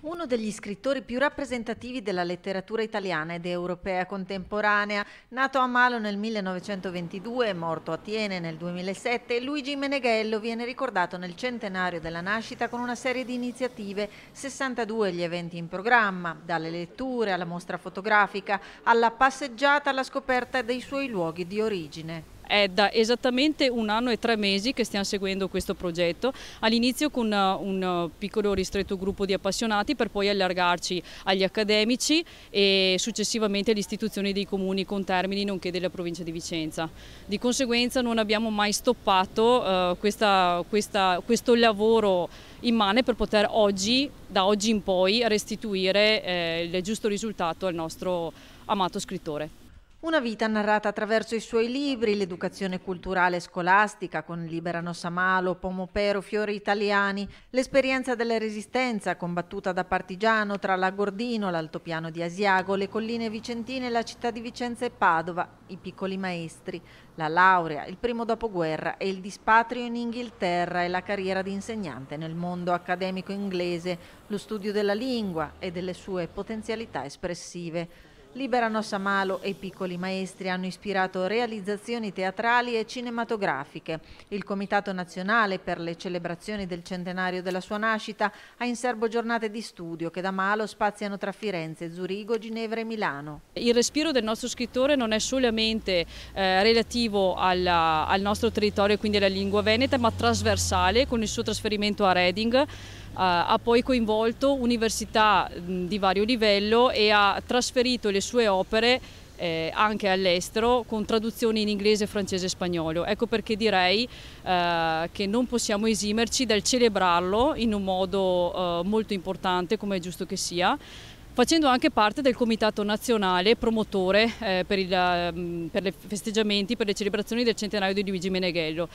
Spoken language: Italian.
Uno degli scrittori più rappresentativi della letteratura italiana ed europea contemporanea, nato a Malo nel 1922 e morto a Tiene nel 2007, Luigi Meneghello viene ricordato nel centenario della nascita con una serie di iniziative, 62 gli eventi in programma, dalle letture alla mostra fotografica, alla passeggiata alla scoperta dei suoi luoghi di origine. È da esattamente un anno e tre mesi che stiamo seguendo questo progetto, all'inizio con uh, un uh, piccolo ristretto gruppo di appassionati per poi allargarci agli accademici e successivamente alle istituzioni dei comuni con termini nonché della provincia di Vicenza. Di conseguenza non abbiamo mai stoppato eh, questa, questa, questo lavoro immane per poter oggi, da oggi in poi, restituire eh, il giusto risultato al nostro amato scrittore. Una vita narrata attraverso i suoi libri, l'educazione culturale e scolastica con Liberano Samalo, Pomopero, Fiori Italiani, l'esperienza della resistenza combattuta da partigiano tra Lagordino, l'altopiano di Asiago, le colline vicentine, la città di Vicenza e Padova, i piccoli maestri, la laurea, il primo dopoguerra e il dispatrio in Inghilterra e la carriera di insegnante nel mondo accademico inglese, lo studio della lingua e delle sue potenzialità espressive. Liberano Samalo e i piccoli maestri hanno ispirato realizzazioni teatrali e cinematografiche. Il Comitato Nazionale per le celebrazioni del centenario della sua nascita ha in serbo giornate di studio che da Malo spaziano tra Firenze, Zurigo, Ginevra e Milano. Il respiro del nostro scrittore non è solamente eh, relativo alla, al nostro territorio quindi alla lingua veneta, ma trasversale con il suo trasferimento a Reading eh, ha poi coinvolto università mh, di vario livello e ha trasferito le sue opere eh, anche all'estero con traduzioni in inglese, francese e spagnolo. Ecco perché direi eh, che non possiamo esimerci dal celebrarlo in un modo eh, molto importante come è giusto che sia facendo anche parte del comitato nazionale promotore eh, per, il, mm, per i festeggiamenti, per le celebrazioni del centenario di Luigi Meneghello.